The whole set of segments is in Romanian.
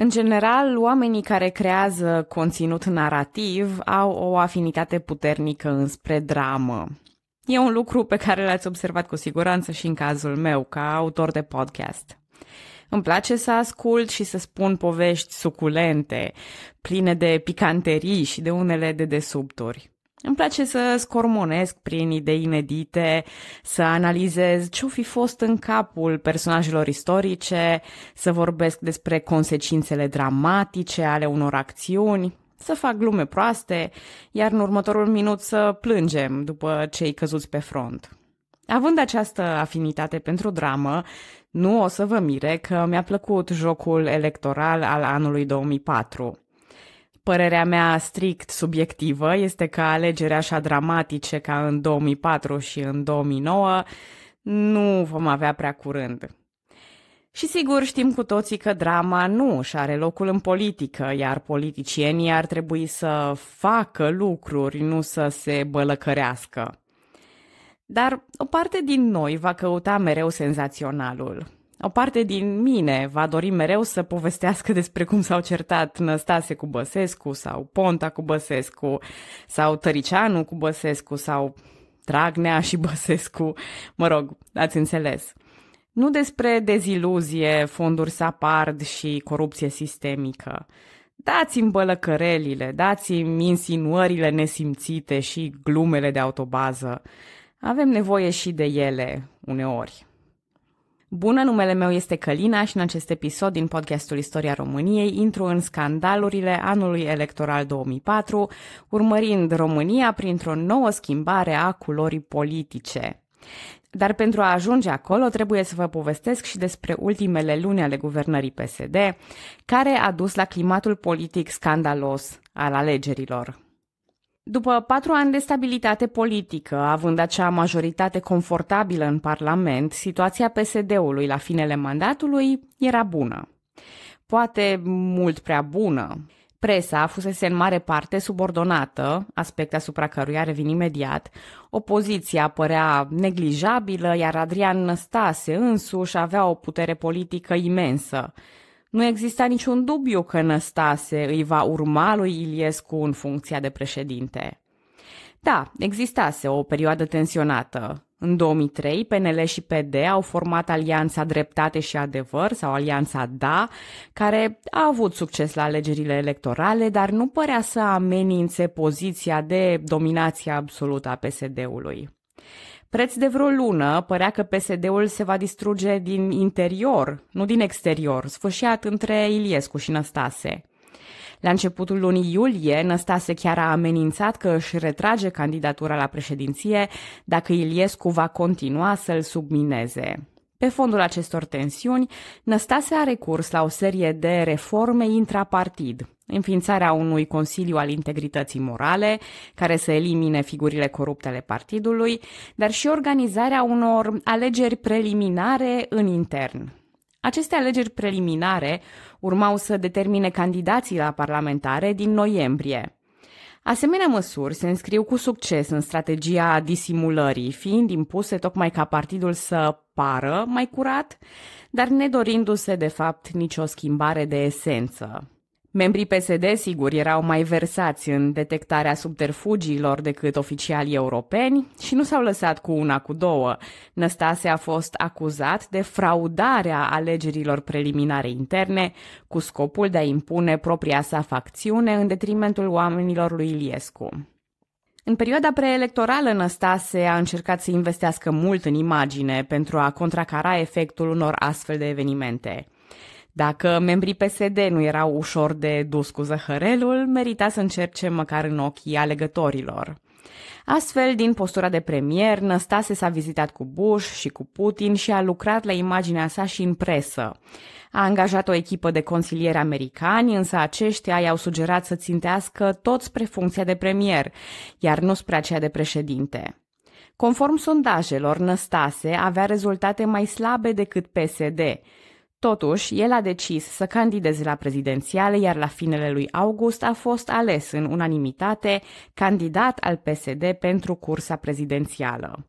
În general, oamenii care creează conținut narrativ au o afinitate puternică înspre dramă. E un lucru pe care l-ați observat cu siguranță și în cazul meu, ca autor de podcast. Îmi place să ascult și să spun povești suculente, pline de picanterii și de unele de desubturi. Îmi place să scormonesc prin idei inedite, să analizez ce-o fi fost în capul personajelor istorice, să vorbesc despre consecințele dramatice ale unor acțiuni, să fac glume proaste, iar în următorul minut să plângem după cei căzuți pe front. Având această afinitate pentru dramă, nu o să vă mire că mi-a plăcut jocul electoral al anului 2004. Părerea mea strict subiectivă este că alegerea așa dramatice ca în 2004 și în 2009 nu vom avea prea curând. Și sigur știm cu toții că drama nu își are locul în politică, iar politicienii ar trebui să facă lucruri, nu să se bălăcărească. Dar o parte din noi va căuta mereu senzaționalul. O parte din mine va dori mereu să povestească despre cum s-au certat Năstase cu Băsescu sau Ponta cu Băsescu sau Tăricianu cu Băsescu sau Dragnea și Băsescu. Mă rog, ați înțeles. Nu despre deziluzie, fonduri sapard și corupție sistemică. Dați-mi bălăcărelile, dați-mi insinuările nesimțite și glumele de autobază. Avem nevoie și de ele, uneori. Bună, numele meu este Călina și în acest episod din podcastul Istoria României intru în scandalurile anului electoral 2004, urmărind România printr-o nouă schimbare a culorii politice. Dar pentru a ajunge acolo trebuie să vă povestesc și despre ultimele luni ale guvernării PSD, care a dus la climatul politic scandalos al alegerilor. După patru ani de stabilitate politică, având acea majoritate confortabilă în Parlament, situația PSD-ului la finele mandatului era bună. Poate mult prea bună. Presa fusese în mare parte subordonată, aspect asupra căruia revin imediat. Opoziția părea neglijabilă, iar Adrian Năstase însuși avea o putere politică imensă. Nu exista niciun dubiu că Năstase îi va urma lui Iliescu în funcția de președinte. Da, existase o perioadă tensionată. În 2003, PNL și PD au format Alianța Dreptate și Adevăr sau Alianța Da, care a avut succes la alegerile electorale, dar nu părea să amenințe poziția de dominație absolută a PSD-ului. Preț de vreo lună părea că PSD-ul se va distruge din interior, nu din exterior, sfâșiat între Iliescu și Năstase. La începutul lunii iulie, Năstase chiar a amenințat că își retrage candidatura la președinție dacă Iliescu va continua să-l submineze. Pe fondul acestor tensiuni, Năstase a recurs la o serie de reforme intrapartid, înființarea unui Consiliu al Integrității Morale, care să elimine figurile corupte ale partidului, dar și organizarea unor alegeri preliminare în intern. Aceste alegeri preliminare urmau să determine candidații la parlamentare din noiembrie. Asemenea măsuri se înscriu cu succes în strategia disimulării, fiind impuse tocmai ca partidul să pară mai curat, dar nedorindu-se de fapt nicio schimbare de esență. Membrii PSD, sigur, erau mai versați în detectarea subterfugiilor decât oficialii europeni și nu s-au lăsat cu una cu două. Năstase a fost acuzat de fraudarea alegerilor preliminare interne cu scopul de a impune propria sa facțiune în detrimentul oamenilor lui Iliescu. În perioada preelectorală, Năstase a încercat să investească mult în imagine pentru a contracara efectul unor astfel de evenimente. Dacă membrii PSD nu erau ușor de dus cu zăhărelul, merita să încerce măcar în ochii alegătorilor. Astfel, din postura de premier, Năstase s-a vizitat cu Bush și cu Putin și a lucrat la imaginea sa și în presă. A angajat o echipă de consilieri americani, însă aceștia i-au sugerat să țintească tot spre funcția de premier, iar nu spre aceea de președinte. Conform sondajelor, Năstase avea rezultate mai slabe decât PSD, Totuși, el a decis să candideze la prezidențiale, iar la finele lui august a fost ales în unanimitate candidat al PSD pentru cursa prezidențială.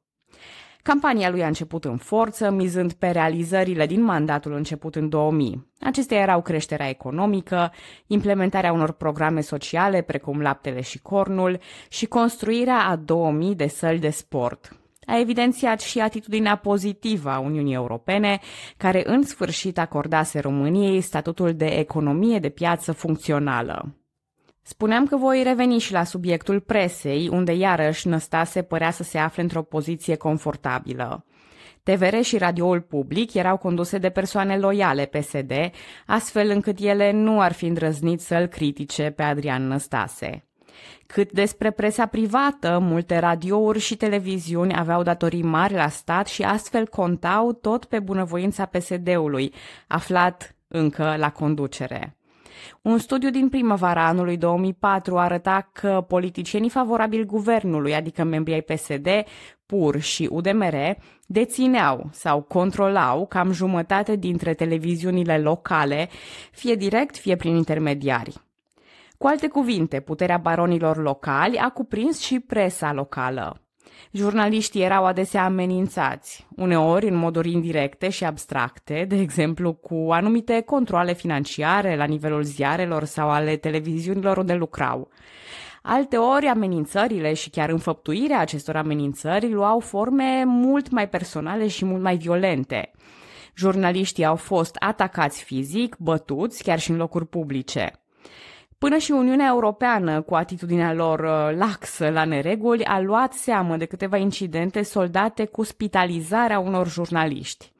Campania lui a început în forță, mizând pe realizările din mandatul început în 2000. Acestea erau creșterea economică, implementarea unor programe sociale precum laptele și cornul și construirea a 2000 de săli de sport a evidențiat și atitudinea pozitivă a Uniunii Europene, care în sfârșit acordase României statutul de economie de piață funcțională. Spuneam că voi reveni și la subiectul presei, unde iarăși Năstase părea să se afle într-o poziție confortabilă. TVR și radioul public erau conduse de persoane loiale PSD, astfel încât ele nu ar fi îndrăznit să-l critique pe Adrian Năstase. Cât despre presa privată, multe radiouri și televiziuni aveau datorii mari la stat și astfel contau tot pe bunăvoința PSD-ului, aflat încă la conducere. Un studiu din primăvara anului 2004 arăta că politicienii favorabili guvernului, adică membrii ai PSD, PUR și UDMR, dețineau sau controlau cam jumătate dintre televiziunile locale, fie direct, fie prin intermediari. Cu alte cuvinte, puterea baronilor locali a cuprins și presa locală. Jurnaliștii erau adesea amenințați, uneori în moduri indirecte și abstracte, de exemplu cu anumite controle financiare la nivelul ziarelor sau ale televiziunilor unde lucrau. Alteori, amenințările și chiar înfăptuirea acestor amenințări luau forme mult mai personale și mult mai violente. Jurnaliștii au fost atacați fizic, bătuți, chiar și în locuri publice. Până și Uniunea Europeană, cu atitudinea lor uh, laxă la nereguli, a luat seamă de câteva incidente soldate cu spitalizarea unor jurnaliști.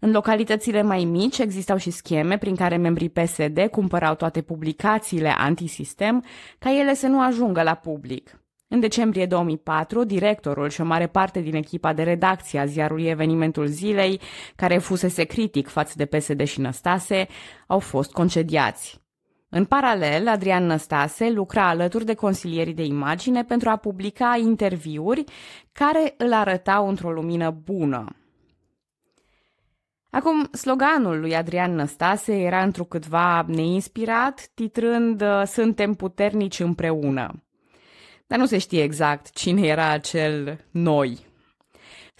În localitățile mai mici existau și scheme prin care membrii PSD cumpărau toate publicațiile antisistem ca ele să nu ajungă la public. În decembrie 2004, directorul și o mare parte din echipa de redacție a ziarului Evenimentul Zilei, care fusese critic față de PSD și Năstase, au fost concediați. În paralel, Adrian Năstase lucra alături de consilierii de imagine pentru a publica interviuri care îl arătau într-o lumină bună. Acum, sloganul lui Adrian Năstase era întrucâtva neinspirat, titrând ă, Suntem puternici împreună. Dar nu se știe exact cine era acel noi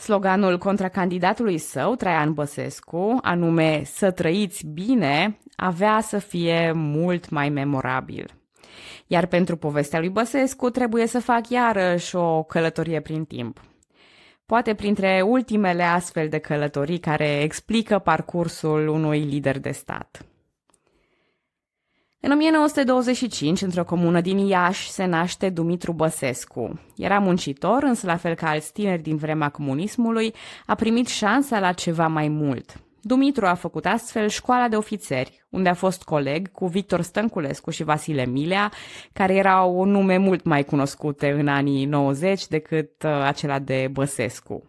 Sloganul contracandidatului său, Traian Băsescu, anume Să trăiți bine, avea să fie mult mai memorabil. Iar pentru povestea lui Băsescu trebuie să fac iarăși o călătorie prin timp. Poate printre ultimele astfel de călătorii care explică parcursul unui lider de stat. În 1925, într-o comună din Iași, se naște Dumitru Băsescu. Era muncitor, însă la fel ca alți tineri din vremea comunismului, a primit șansa la ceva mai mult. Dumitru a făcut astfel școala de ofițeri, unde a fost coleg cu Victor Stănculescu și Vasile Milea, care erau nume mult mai cunoscute în anii 90 decât uh, acela de Băsescu.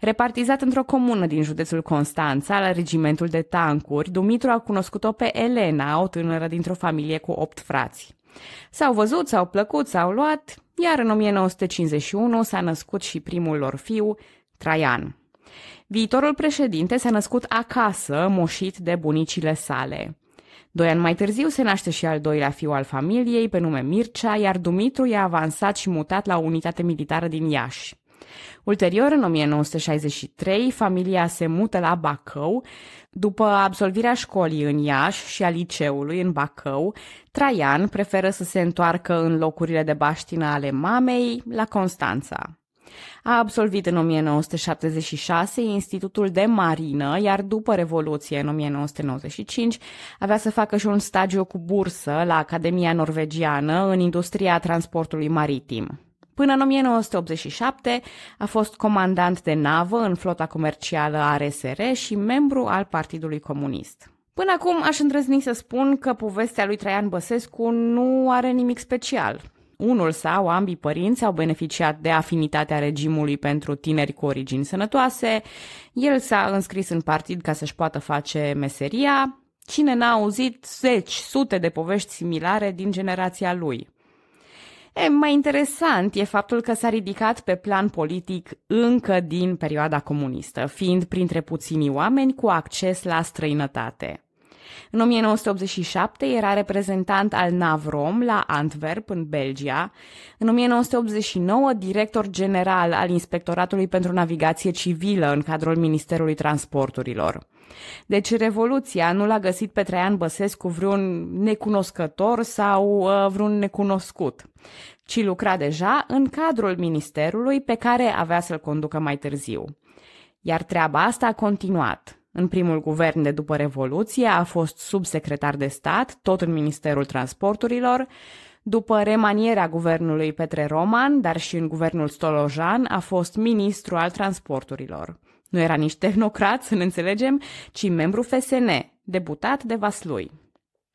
Repartizat într-o comună din județul Constanța, la regimentul de tancuri, Dumitru a cunoscut-o pe Elena, o tânără dintr-o familie cu opt frați. S-au văzut, s-au plăcut, s-au luat, iar în 1951 s-a născut și primul lor fiu, Traian. Viitorul președinte s-a născut acasă, moșit de bunicile sale. Doi ani mai târziu se naște și al doilea fiu al familiei, pe nume Mircea, iar Dumitru i-a avansat și mutat la o unitate militară din Iași. Ulterior, în 1963, familia se mută la Bacău. După absolvirea școlii în Iași și a liceului în Bacău, Traian preferă să se întoarcă în locurile de baștină ale mamei, la Constanța. A absolvit în 1976 Institutul de Marină, iar după Revoluție, în 1995, avea să facă și un stagiu cu bursă la Academia Norvegiană în industria transportului maritim. Până în 1987 a fost comandant de navă în flota comercială a RSR și membru al Partidului Comunist. Până acum aș îndrăzni să spun că povestea lui Traian Băsescu nu are nimic special. Unul sau ambii părinți au beneficiat de afinitatea regimului pentru tineri cu origini sănătoase, el s-a înscris în partid ca să-și poată face meseria, cine n-a auzit zeci, sute de povești similare din generația lui – E, mai interesant e faptul că s-a ridicat pe plan politic încă din perioada comunistă, fiind printre puținii oameni cu acces la străinătate. În 1987 era reprezentant al Navrom la Antwerp, în Belgia. În 1989, director general al Inspectoratului pentru Navigație Civilă în cadrul Ministerului Transporturilor. Deci Revoluția nu l-a găsit pe Traian Băsescu vreun necunoscător sau uh, vreun necunoscut, ci lucra deja în cadrul ministerului pe care avea să-l conducă mai târziu. Iar treaba asta a continuat. În primul guvern de după Revoluție a fost subsecretar de stat, tot în Ministerul Transporturilor, după remanierea guvernului Petre Roman, dar și în guvernul Stolojan, a fost ministru al transporturilor. Nu era nici tehnocrat, să ne înțelegem, ci membru FSN, debutat de Vaslui.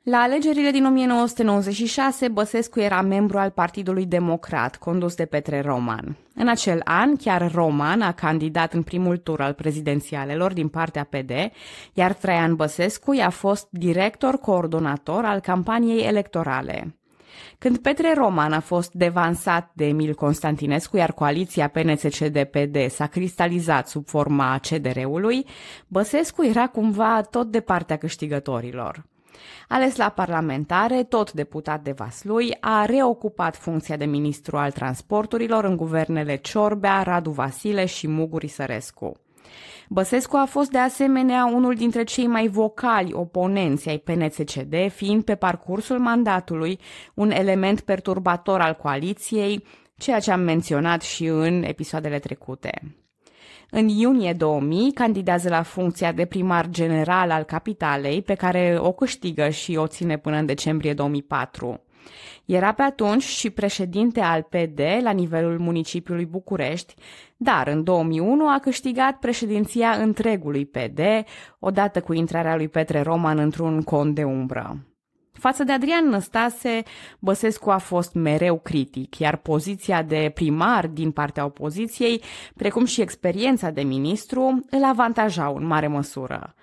La alegerile din 1996, Băsescu era membru al Partidului Democrat, condus de Petre Roman. În acel an, chiar Roman a candidat în primul tur al prezidențialelor din partea PD, iar Traian Băsescu i-a fost director coordonator al campaniei electorale. Când Petre Roman a fost devansat de Emil Constantinescu, iar coaliția pnsc s-a cristalizat sub forma CDR-ului, Băsescu era cumva tot de partea câștigătorilor. Ales la parlamentare, tot deputat de Vaslui, a reocupat funcția de ministru al transporturilor în guvernele Ciorbea, Radu Vasile și Muguri Sărescu. Băsescu a fost de asemenea unul dintre cei mai vocali oponenți ai PNCCD, fiind pe parcursul mandatului un element perturbator al coaliției, ceea ce am menționat și în episoadele trecute. În iunie 2000 candidează la funcția de primar general al capitalei, pe care o câștigă și o ține până în decembrie 2004. Era pe atunci și președinte al PD la nivelul municipiului București, dar în 2001 a câștigat președinția întregului PD, odată cu intrarea lui Petre Roman într-un cont de umbră. Față de Adrian Năstase, Băsescu a fost mereu critic, iar poziția de primar din partea opoziției, precum și experiența de ministru, îl avantajau în mare măsură.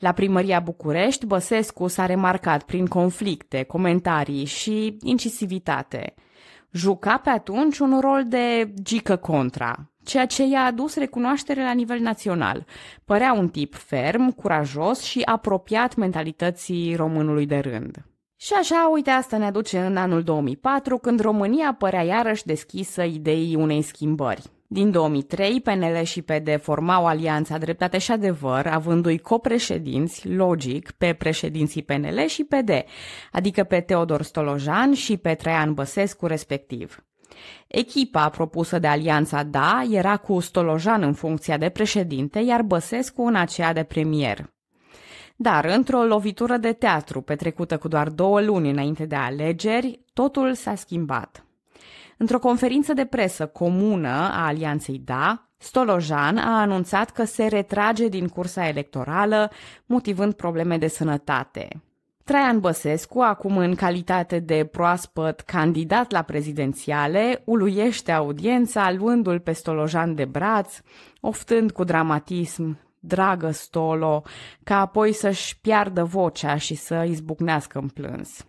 La primăria București, Băsescu s-a remarcat prin conflicte, comentarii și incisivitate. Juca pe atunci un rol de gică contra, ceea ce i-a adus recunoaștere la nivel național. Părea un tip ferm, curajos și apropiat mentalității românului de rând. Și așa, uite, asta ne aduce în anul 2004, când România părea iarăși deschisă ideii unei schimbări. Din 2003, PNL și PD formau alianța Dreptate și Adevăr, avându-i copreședinți, logic, pe președinții PNL și PD, adică pe Teodor Stolojan și pe Traian Băsescu respectiv. Echipa propusă de alianța DA era cu Stolojan în funcția de președinte, iar Băsescu în aceea de premier. Dar, într-o lovitură de teatru petrecută cu doar două luni înainte de alegeri, totul s-a schimbat. Într-o conferință de presă comună a Alianței DA, Stolojan a anunțat că se retrage din cursa electorală, motivând probleme de sănătate. Traian Băsescu, acum în calitate de proaspăt candidat la prezidențiale, uluiește audiența luându-l pe Stolojan de braț, oftând cu dramatism, dragă Stolo, ca apoi să-și piardă vocea și să izbucnească în plâns.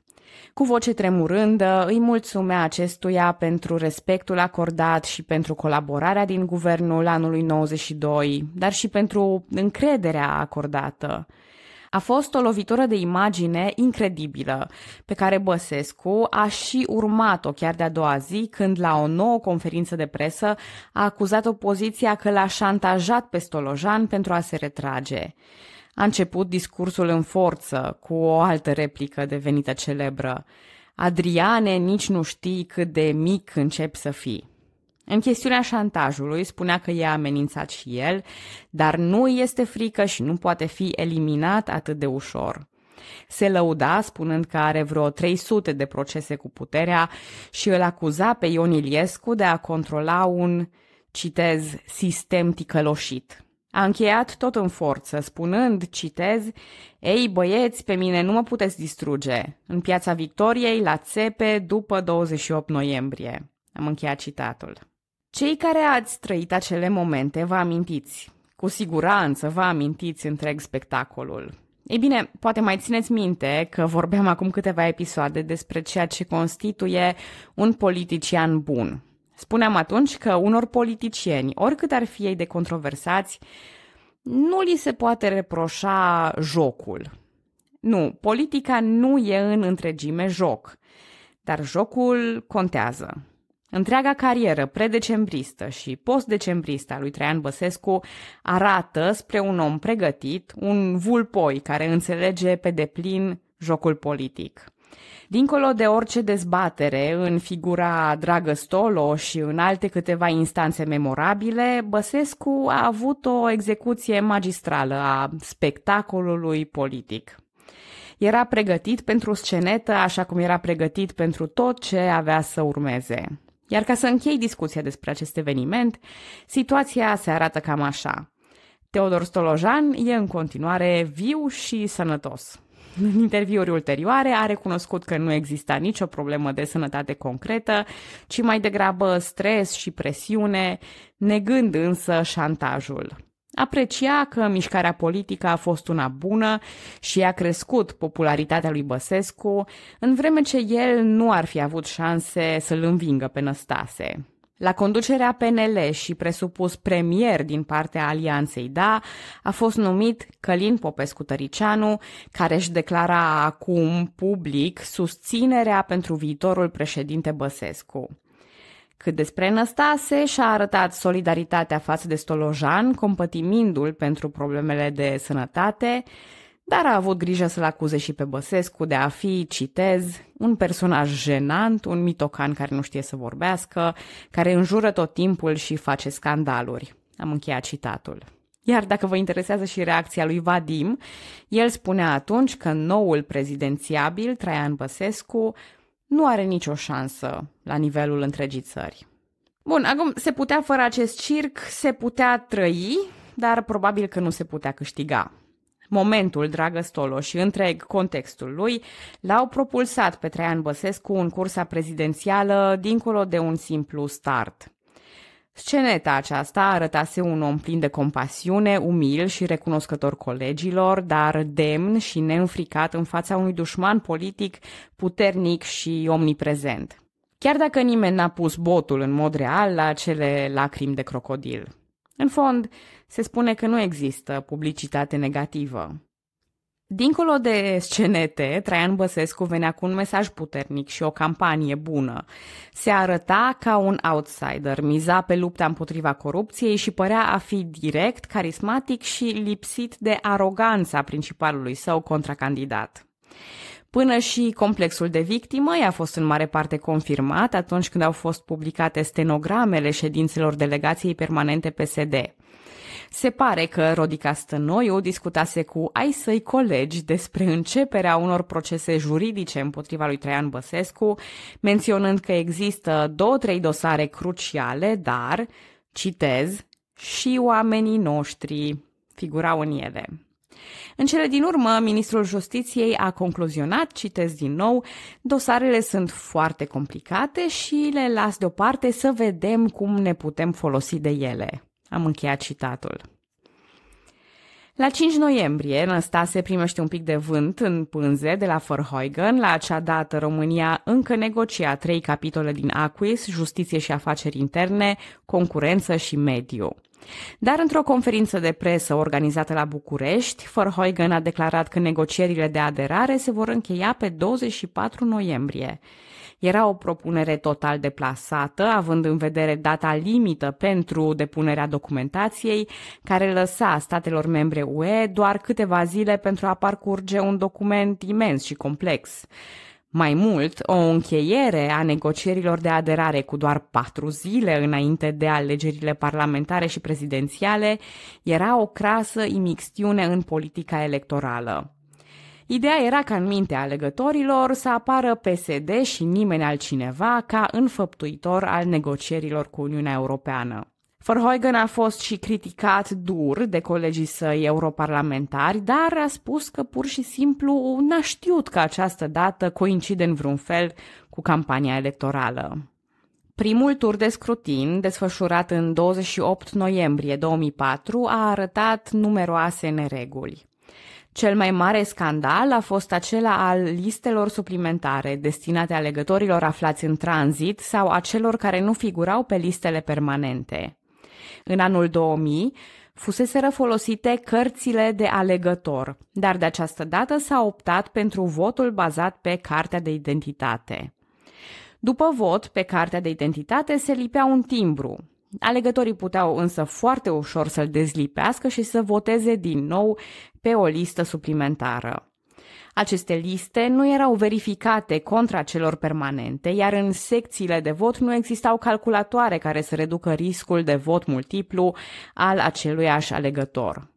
Cu voce tremurândă îi mulțumea acestuia pentru respectul acordat și pentru colaborarea din guvernul anului 92, dar și pentru încrederea acordată. A fost o lovitură de imagine incredibilă, pe care Băsescu a și urmat-o chiar de-a doua zi, când la o nouă conferință de presă a acuzat opoziția că l-a șantajat pe Stolojan pentru a se retrage a început discursul în forță, cu o altă replică devenită celebră. Adriane, nici nu știi cât de mic încep să fii. În chestiunea șantajului, spunea că i-a amenințat și el, dar nu este frică și nu poate fi eliminat atât de ușor. Se lăuda spunând că are vreo 300 de procese cu puterea și îl acuza pe Ion Iliescu de a controla un, citez, sistem ticăloșit. A încheiat tot în forță, spunând, citez, Ei, băieți, pe mine nu mă puteți distruge. În piața Victoriei, la țepe, după 28 noiembrie. Am încheiat citatul. Cei care ați trăit acele momente vă amintiți. Cu siguranță vă amintiți întreg spectacolul. Ei bine, poate mai țineți minte că vorbeam acum câteva episoade despre ceea ce constituie un politician bun, Spuneam atunci că unor politicieni, oricât ar fi ei de controversați, nu li se poate reproșa jocul. Nu, politica nu e în întregime joc, dar jocul contează. Întreaga carieră predecembristă și postdecembristă a lui Traian Băsescu arată spre un om pregătit, un vulpoi care înțelege pe deplin jocul politic. Dincolo de orice dezbatere în figura Dragăstolo și în alte câteva instanțe memorabile, Băsescu a avut o execuție magistrală a spectacolului politic. Era pregătit pentru scenetă așa cum era pregătit pentru tot ce avea să urmeze. Iar ca să închei discuția despre acest eveniment, situația se arată cam așa. Teodor Stolojan e în continuare viu și sănătos. În interviuri ulterioare a recunoscut că nu exista nicio problemă de sănătate concretă, ci mai degrabă stres și presiune, negând însă șantajul. Aprecia că mișcarea politică a fost una bună și a crescut popularitatea lui Băsescu, în vreme ce el nu ar fi avut șanse să-l învingă pe Năstase. La conducerea PNL și presupus premier din partea Alianței Da a fost numit Călin Popescu Tăricianu, care își declara acum public susținerea pentru viitorul președinte Băsescu. Cât despre Năstase, și-a arătat solidaritatea față de Stolojan, compătimindu-l pentru problemele de sănătate, dar a avut grijă să-l acuze și pe Băsescu de a fi, citez, un personaj jenant, un mitocan care nu știe să vorbească, care înjură tot timpul și face scandaluri. Am încheiat citatul. Iar dacă vă interesează și reacția lui Vadim, el spunea atunci că noul prezidențiabil, Traian Băsescu, nu are nicio șansă la nivelul întregii țări. Bun, acum se putea fără acest circ, se putea trăi, dar probabil că nu se putea câștiga. Momentul, dragă Stolo, și întreg contextul lui l-au propulsat pe Traian Băsescu în cursa prezidențială dincolo de un simplu start. Sceneta aceasta arătase un om plin de compasiune, umil și recunoscător colegilor, dar demn și neînfricat în fața unui dușman politic puternic și omniprezent. Chiar dacă nimeni n-a pus botul în mod real la acele lacrimi de crocodil. În fond, se spune că nu există publicitate negativă. Dincolo de scenete, Traian Băsescu venea cu un mesaj puternic și o campanie bună. Se arăta ca un outsider, miza pe lupta împotriva corupției și părea a fi direct, carismatic și lipsit de aroganța principalului său contracandidat. Până și complexul de victimă i-a fost în mare parte confirmat atunci când au fost publicate stenogramele ședințelor delegației permanente PSD. Se pare că Rodica Stănoiu discutase cu ai săi colegi despre începerea unor procese juridice împotriva lui Traian Băsescu, menționând că există două-trei dosare cruciale, dar, citez, și oamenii noștri figurau în ele. În cele din urmă, ministrul justiției a concluzionat, citez din nou, dosarele sunt foarte complicate și le las deoparte să vedem cum ne putem folosi de ele. Am încheiat citatul. La 5 noiembrie, Năstase primește un pic de vânt în pânze de la Verheugen. La acea dată, România încă negocia trei capitole din Aquis, Justiție și Afaceri Interne, Concurență și Mediu. Dar într-o conferință de presă organizată la București, Verheugen a declarat că negocierile de aderare se vor încheia pe 24 noiembrie. Era o propunere total deplasată, având în vedere data limită pentru depunerea documentației, care lăsa statelor membre UE doar câteva zile pentru a parcurge un document imens și complex. Mai mult, o încheiere a negocierilor de aderare cu doar patru zile înainte de alegerile parlamentare și prezidențiale era o crasă imixtiune în politica electorală. Ideea era ca în mintea alegătorilor să apară PSD și nimeni altcineva ca înfăptuitor al negocierilor cu Uniunea Europeană. Verheugen a fost și criticat dur de colegii săi europarlamentari, dar a spus că pur și simplu n-a știut că această dată coincide în vreun fel cu campania electorală. Primul tur de scrutin, desfășurat în 28 noiembrie 2004, a arătat numeroase nereguli. Cel mai mare scandal a fost acela al listelor suplimentare destinate alegătorilor aflați în tranzit sau a celor care nu figurau pe listele permanente. În anul 2000 fuseseră folosite cărțile de alegător, dar de această dată s-a optat pentru votul bazat pe cartea de identitate. După vot, pe cartea de identitate se lipea un timbru. Alegătorii puteau însă foarte ușor să-l dezlipească și să voteze din nou pe o listă suplimentară. Aceste liste nu erau verificate contra celor permanente, iar în secțiile de vot nu existau calculatoare care să reducă riscul de vot multiplu al aceluiași alegător.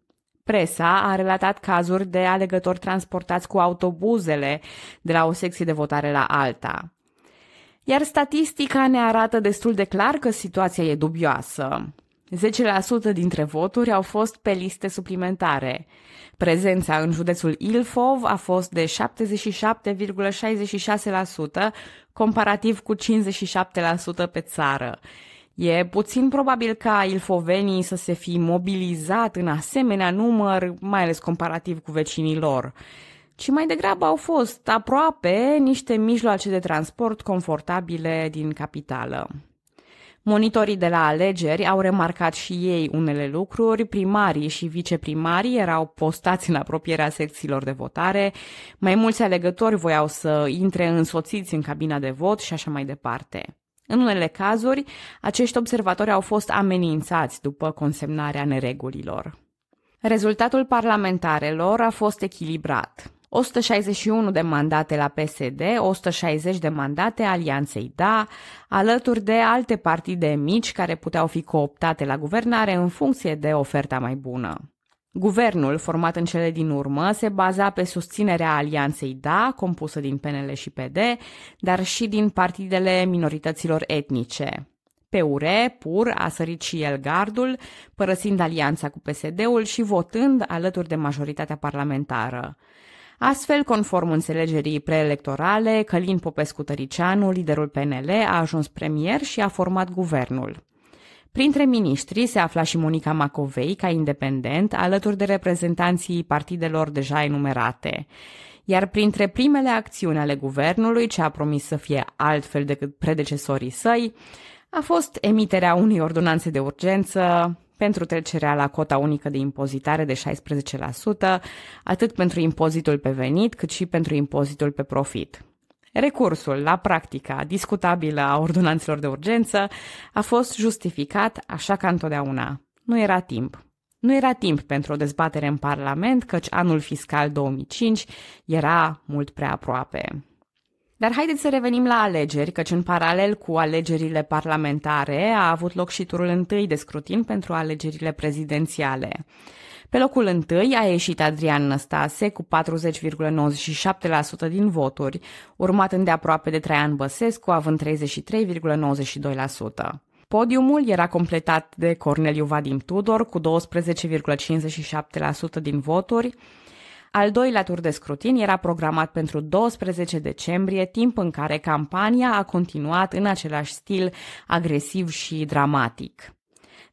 Presa a relatat cazuri de alegători transportați cu autobuzele de la o secție de votare la alta. Iar statistica ne arată destul de clar că situația e dubioasă. 10% dintre voturi au fost pe liste suplimentare. Prezența în județul Ilfov a fost de 77,66%, comparativ cu 57% pe țară. E puțin probabil ca ilfovenii să se fi mobilizat în asemenea număr, mai ales comparativ cu vecinii lor ci mai degrabă au fost aproape niște mijloace de transport confortabile din capitală. Monitorii de la alegeri au remarcat și ei unele lucruri, primarii și viceprimarii erau postați în apropierea secțiilor de votare, mai mulți alegători voiau să intre însoțiți în cabina de vot și așa mai departe. În unele cazuri, acești observatori au fost amenințați după consemnarea neregulilor. Rezultatul parlamentarelor a fost echilibrat. 161 de mandate la PSD, 160 de mandate Alianței Da, alături de alte partide mici care puteau fi cooptate la guvernare în funcție de oferta mai bună. Guvernul, format în cele din urmă, se baza pe susținerea Alianței Da, compusă din PNL și PD, dar și din partidele minorităților etnice. PUR, PUR, a sărit și el gardul, părăsind alianța cu PSD-ul și votând alături de majoritatea parlamentară. Astfel, conform înțelegerii preelectorale, Călin Popescu-Tăricianu, liderul PNL, a ajuns premier și a format guvernul. Printre miniștri se afla și Monica Macovei, ca independent, alături de reprezentanții partidelor deja enumerate. Iar printre primele acțiuni ale guvernului, ce a promis să fie altfel decât predecesorii săi, a fost emiterea unei ordonanțe de urgență pentru trecerea la cota unică de impozitare de 16%, atât pentru impozitul pe venit, cât și pentru impozitul pe profit. Recursul la practica discutabilă a ordonanțelor de urgență a fost justificat așa ca întotdeauna. Nu era timp. Nu era timp pentru o dezbatere în Parlament, căci anul fiscal 2005 era mult prea aproape. Dar haideți să revenim la alegeri, căci în paralel cu alegerile parlamentare a avut loc și turul întâi de scrutin pentru alegerile prezidențiale. Pe locul întâi a ieșit Adrian Năstase cu 40,97% din voturi, urmat îndeaproape de Traian Băsescu având 33,92%. Podiumul era completat de Corneliu Vadim Tudor cu 12,57% din voturi, al doilea tur de scrutin era programat pentru 12 decembrie, timp în care campania a continuat în același stil agresiv și dramatic.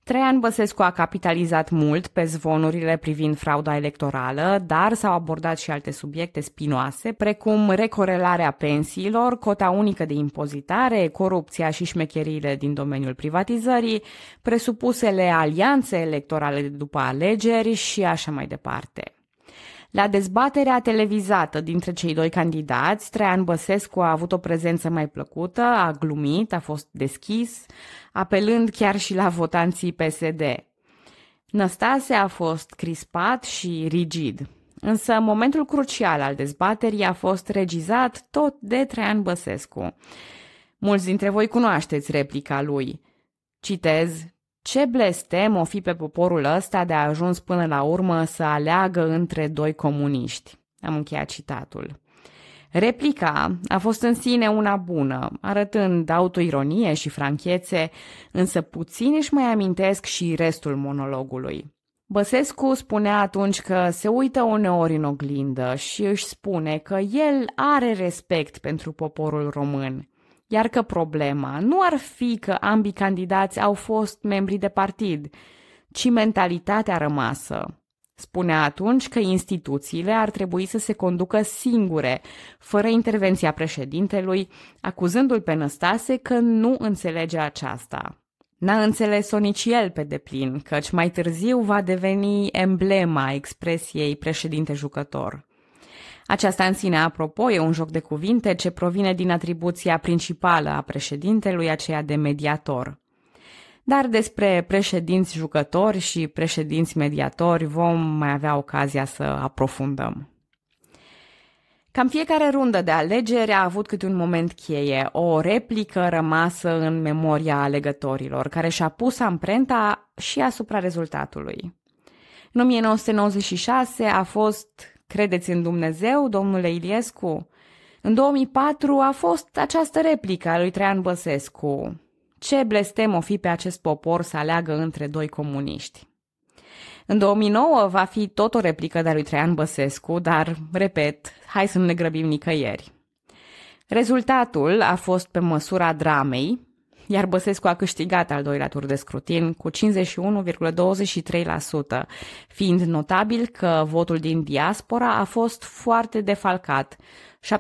Traian Băsescu a capitalizat mult pe zvonurile privind frauda electorală, dar s-au abordat și alte subiecte spinoase, precum recorelarea pensiilor, cota unică de impozitare, corupția și șmecheriile din domeniul privatizării, presupusele alianțe electorale după alegeri și așa mai departe. La dezbaterea televizată dintre cei doi candidați, Traian Băsescu a avut o prezență mai plăcută, a glumit, a fost deschis, apelând chiar și la votanții PSD. Năstase a fost crispat și rigid, însă momentul crucial al dezbaterii a fost regizat tot de Traian Băsescu. Mulți dintre voi cunoașteți replica lui. Citez, ce blestem o fi pe poporul ăsta de a ajuns până la urmă să aleagă între doi comuniști. Am încheiat citatul. Replica a fost în sine una bună, arătând autoironie și franchețe, însă puțin își mai amintesc și restul monologului. Băsescu spunea atunci că se uită uneori în oglindă și își spune că el are respect pentru poporul român iar că problema nu ar fi că ambii candidați au fost membri de partid, ci mentalitatea rămasă. Spunea atunci că instituțiile ar trebui să se conducă singure, fără intervenția președintelui, acuzându-l pe Năstase că nu înțelege aceasta. N-a înțeles-o nici el pe deplin, căci mai târziu va deveni emblema expresiei președinte jucător. Aceasta în sine, apropo, e un joc de cuvinte ce provine din atribuția principală a președintelui, aceea de mediator. Dar despre președinți jucători și președinți mediatori vom mai avea ocazia să aprofundăm. Cam fiecare rundă de alegeri a avut câte un moment cheie, o replică rămasă în memoria alegătorilor, care și-a pus amprenta și asupra rezultatului. În 1996 a fost Credeți în Dumnezeu, domnule Iliescu? În 2004 a fost această replică a lui Traian Băsescu. Ce blestem o fi pe acest popor să aleagă între doi comuniști. În 2009 va fi tot o replică de-a lui Traian Băsescu, dar, repet, hai să nu ne grăbim nicăieri. Rezultatul a fost pe măsura dramei, iar Băsescu a câștigat al doilea tur de scrutin cu 51,23%, fiind notabil că votul din diaspora a fost foarte defalcat, 72,12%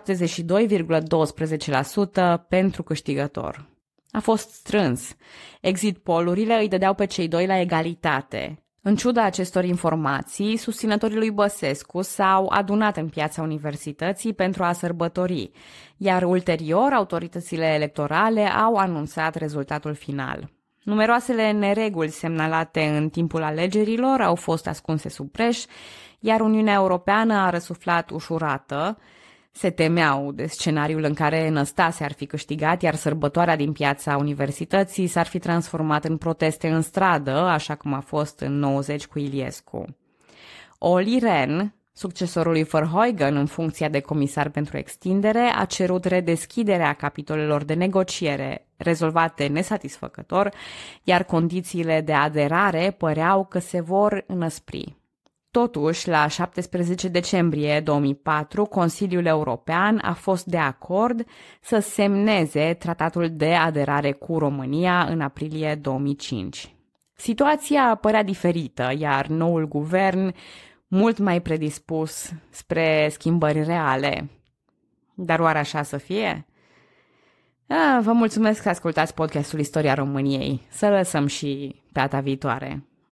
pentru câștigător. A fost strâns. Exit polurile îi dădeau pe cei doi la egalitate, în ciuda acestor informații, susținătorii lui Băsescu s-au adunat în piața universității pentru a sărbători, iar ulterior autoritățile electorale au anunțat rezultatul final. Numeroasele nereguli semnalate în timpul alegerilor au fost ascunse sub preș, iar Uniunea Europeană a răsuflat ușurată, se temeau de scenariul în care Năstase ar fi câștigat, iar sărbătoarea din piața universității s-ar fi transformat în proteste în stradă, așa cum a fost în 90 cu Iliescu. Oli Ren, succesorul lui Verheugen în funcția de comisar pentru extindere, a cerut redeschiderea capitolelor de negociere, rezolvate nesatisfăcător, iar condițiile de aderare păreau că se vor înăspri. Totuși, la 17 decembrie 2004, Consiliul European a fost de acord să semneze tratatul de aderare cu România în aprilie 2005. Situația părea diferită, iar noul guvern mult mai predispus spre schimbări reale. Dar oare așa să fie? A, vă mulțumesc că ascultați podcastul Istoria României. Să lăsăm și pe data viitoare.